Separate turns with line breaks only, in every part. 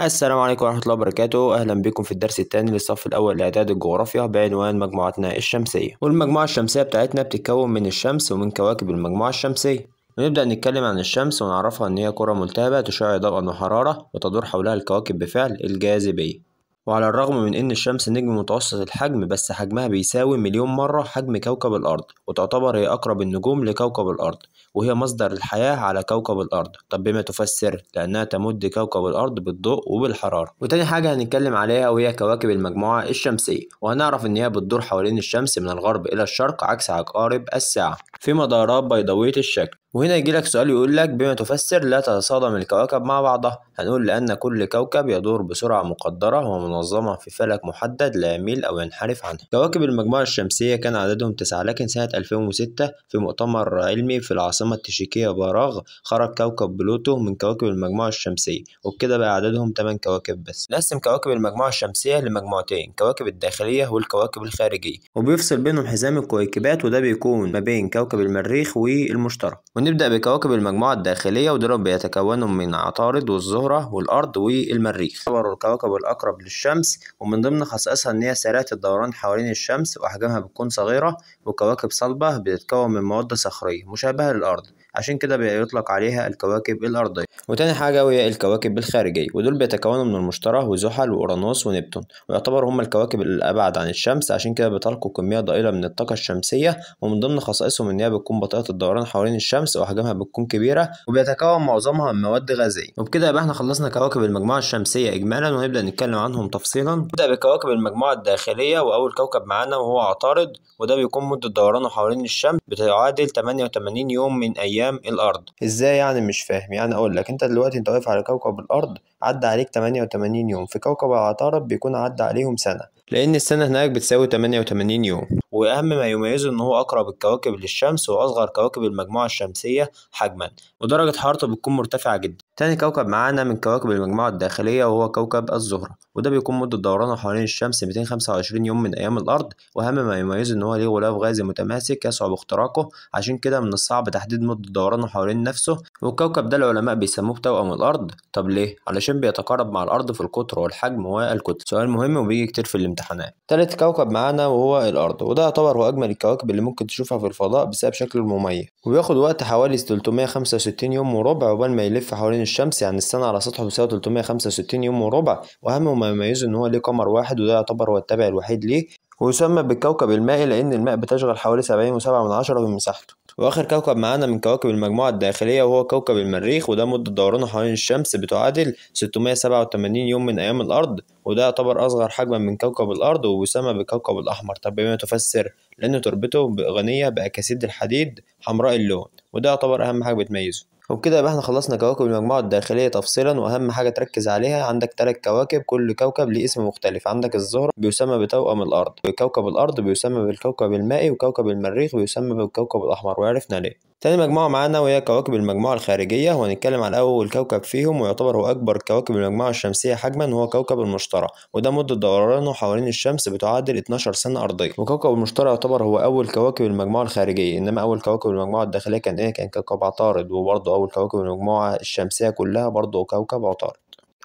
السلام عليكم ورحمة الله وبركاته أهلا بكم في الدرس الثاني للصف الأول لإعداد الجغرافيا بعنوان مجموعتنا الشمسية والمجموعة الشمسية بتاعتنا بتتكون من الشمس ومن كواكب المجموعة الشمسية ونبدأ نتكلم عن الشمس ونعرفها إن هي كرة ملتهبة تشع ضوءا وحرارة وتدور حولها الكواكب بفعل الجاذبية وعلى الرغم من إن الشمس نجم متوسط الحجم بس حجمها بيساوي مليون مرة حجم كوكب الأرض وتعتبر هي أقرب النجوم لكوكب الأرض وهي مصدر الحياة على كوكب الأرض طب بما تفسر لأنها تمد كوكب الأرض بالضوء وبالحرارة وتاني حاجة هنتكلم عليها وهي كواكب المجموعة الشمسية وهنعرف إن هي بتدور حوالين الشمس من الغرب إلى الشرق عكس عقارب الساعة في مدارات بيضاوية الشكل وهنا يجي لك سؤال يقول لك بما تفسر لا تتصادم الكواكب مع بعضها هنقول لأن كل كوكب يدور بسرعة مقدرة ومنظمة في فلك محدد لا يميل أو ينحرف عنها كواكب المجموعة الشمسية كان عددهم تسعة لكن سنة 2006 في مؤتمر علمي في العاصمة التشيكية باراغ خرج كوكب بلوتو من كواكب المجموعة الشمسية وبكده بقى عددهم 8 كواكب بس نقسم كواكب المجموعة الشمسية لمجموعتين كواكب الداخلية والكواكب الخارجية وبيفصل بينهم حزام الكويكبات وده بيكون ما بين كوكب المريخ والمشتري ونبدأ بكواكب المجموعة الداخلية ودول بيتكونوا من عطارد والزهرة والأرض والمريخ تعتبر الكواكب الأقرب للشمس ومن ضمن خصائصها إن هي سريعة الدوران حوالين الشمس وأحجامها بتكون صغيرة وكواكب صلبة بتتكون من مواد صخرية مشابهة للأرض عشان كده بيطلق عليها الكواكب الأرضية وتاني حاجة وهي الكواكب الخارجية ودول بيتكونوا من المشتري وزحل وأورانوس ونبتون ويعتبر هم الكواكب الأبعد عن الشمس عشان كده بيطلقوا كمية ضئيلة من الطاقة الشمسية ومن ضمن خصائصهم إن هي بتكون بطيئة الدوران حوالين الشمس وأحجامها بتكون كبيرة وبيتكون معظمها من مواد غازية وبكده يبقى احنا خلصنا كواكب المجموعة الشمسية إجمالا وهنبدأ نتكلم عنهم تفصيلا نبدأ بكواكب المجموعة الداخلية وأول كوكب معانا وهو عطارد وده بيكون مدة دورانه حوالين الشمس بتعادل 88 يوم من أيام ايام الارض ازاي يعني مش فاهم يعني اقول لك انت دلوقتي انت واقف على كوكب الارض عدى عليك 88 يوم في كوكب العطارد بيكون عدى عليهم سنه لان السنه هناك بتساوي 88 يوم واهم ما يميزه ان هو اقرب الكواكب للشمس واصغر كواكب المجموعه الشمسيه حجما ودرجه حرارته بتكون مرتفعه جدا تاني كوكب معانا من كواكب المجموعة الداخلية وهو كوكب الزهرة وده بيكون مدة دورانه حوالين الشمس 225 يوم من أيام الأرض وأهم ما يميزه إن هو ليه غلاف غازي متماسك يصعب اختراقه عشان كده من الصعب تحديد مدة دورانه حوالين نفسه والكوكب ده العلماء بيسموه بتوأم الأرض طب ليه؟ علشان بيتقارب مع الأرض في القطر والحجم والكتل سؤال مهم وبيجي كتير في الامتحانات تالت كوكب معانا وهو الأرض وده يعتبر هو أجمل الكواكب اللي ممكن تشوفها في الفضاء بسبب شكله المميز وبياخد وقت حوالي 365 يوم وربع عقبال ما يلف حوالين الشمس عن يعني السنة على سطحه بيساوي 365 يوم وربع وأهم ما يميزه إن هو ليه قمر واحد وده يعتبر هو التابع الوحيد ليه ويسمى بالكوكب المائي لأن الماء بتشغل حوالي 70.7 من عشرة من مساحته وآخر كوكب معانا من كواكب المجموعة الداخلية وهو كوكب المريخ وده مدة دورانه حوالين الشمس بتعادل 687 يوم من أيام الأرض وده يعتبر أصغر حجما من كوكب الأرض ويسمى بالكوكب الأحمر طب بما تفسر لأن تربته غنية بأكاسيد الحديد حمراء اللون وده يعتبر أهم حاجة بتميزه وبكده يبقى احنا خلصنا كواكب المجموعة الداخلية تفصيلا وأهم حاجة تركز عليها عندك تلات كواكب كل كوكب ليه اسم مختلف عندك الزهرة بيسمى بتوأم الأرض وكوكب الأرض بيسمى بالكوكب المائي وكوكب المريخ بيسمى بالكوكب الأحمر وعرفنا ليه تاني مجموعة معانا وهي كواكب المجموعة الخارجية وهنتكلم عن أول كوكب فيهم ويعتبر هو أكبر كواكب المجموعة الشمسية حجما وهو كوكب المشتري وده مدة دورانه حوالين الشمس بتعادل 12 سنة أرضية وكوكب المشتري يعتبر هو أول كواكب المجموعة الخارجية إنما أول كواكب المجموعة الداخلية كان إيه كان كوكب عطارد وبرضه أول كواكب المجموعة الشمسية كلها برضه كوكب عطارد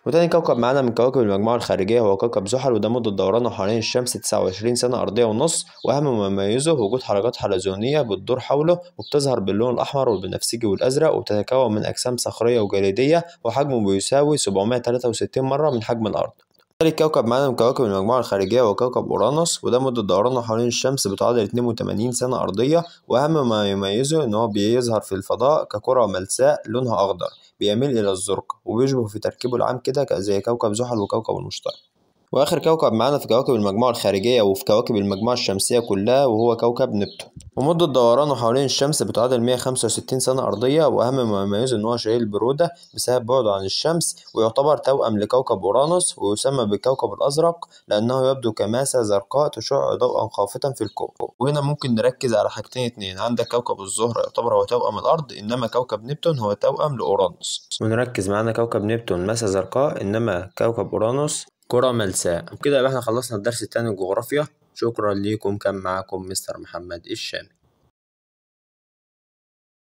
وتاني كوكب معانا من كواكب المجموعة الخارجية هو كوكب زحل وده مدة دورانه حوالين الشمس 29 سنة أرضية ونص وأهم ما يميزه وجود حركات حلزونية بتدور حوله وبتظهر باللون الأحمر والبنفسجي والأزرق وبتتكون من أجسام صخرية وجليدية وحجمه بيساوي 763 مرة من حجم الأرض تالت كوكب معانا من كواكب المجموعة الخارجية هو كوكب أورانوس وده مدة دورانه حوالين الشمس بتعادل 82 سنة أرضية وأهم ما يميزه إن هو بيظهر في الفضاء ككرة ملساء لونها أخضر بيميل إلى الزرق وبيشبه في تركيبه العام كده زي كوكب زحل وكوكب المشتري وآخر كوكب معانا في كواكب المجموعة الخارجية وفي كواكب المجموعة الشمسية كلها وهو كوكب نبتون ومدة دورانه حوالين الشمس بتعادل 165 سنة أرضية وأهم ما يميزه إن هو شهير البرودة بسبب بعده عن الشمس ويعتبر توأم لكوكب أورانوس ويسمى بالكوكب الأزرق لأنه يبدو كماسة زرقاء تشع ضوءا خافتا في الكون وهنا ممكن نركز على حاجتين اتنين عندك كوكب الزهرة يعتبر هو توأم الأرض إنما كوكب نبتون هو توأم لأورانوس ونركز معانا كوكب نبتون ماسة زرقاء إنما كوكب أورانوس كرة ملساء وكده يبقى احنا خلصنا الدرس التاني الجغرافيا شكرا ليكم كان معاكم مستر محمد الشامي